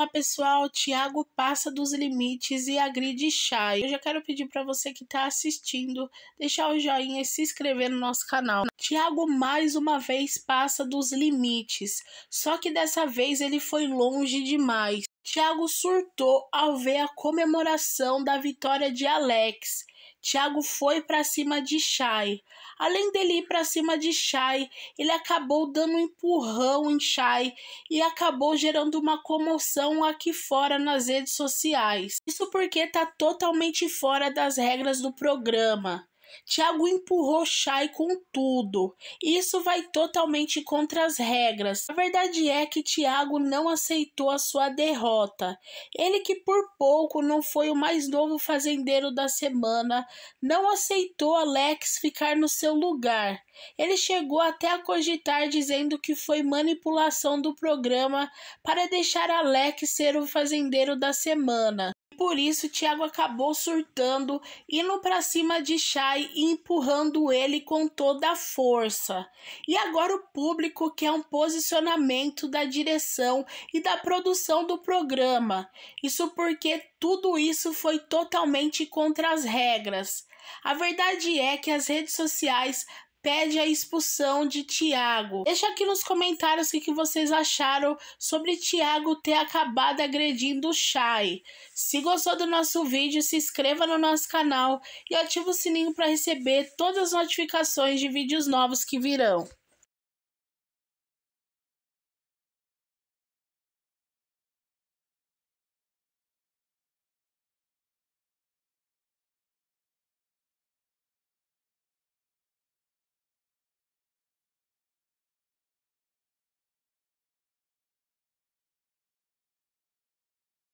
Olá pessoal, Thiago passa dos limites e agride Chay. Eu já quero pedir para você que está assistindo deixar o joinha e se inscrever no nosso canal. Tiago mais uma vez passa dos limites, só que dessa vez ele foi longe demais. Tiago surtou ao ver a comemoração da vitória de Alex Tiago foi para cima de Shai. Além dele ir para cima de Shai, ele acabou dando um empurrão em Shai e acabou gerando uma comoção aqui fora nas redes sociais. Isso porque tá totalmente fora das regras do programa. Tiago empurrou Chay com tudo. Isso vai totalmente contra as regras. A verdade é que Tiago não aceitou a sua derrota. Ele que por pouco não foi o mais novo fazendeiro da semana, não aceitou Alex ficar no seu lugar. Ele chegou até a cogitar dizendo que foi manipulação do programa para deixar Alex ser o fazendeiro da semana por isso Tiago acabou surtando, indo para cima de Shai e empurrando ele com toda a força. E agora o público quer um posicionamento da direção e da produção do programa. Isso porque tudo isso foi totalmente contra as regras. A verdade é que as redes sociais pede a expulsão de Tiago. Deixa aqui nos comentários o que, vocês acharam sobre Tiago ter acabado agredindo o Shai. Se gostou do nosso vídeo, se inscreva no nosso canal e ative o sininho para receber todas as notificações de vídeos novos que virão.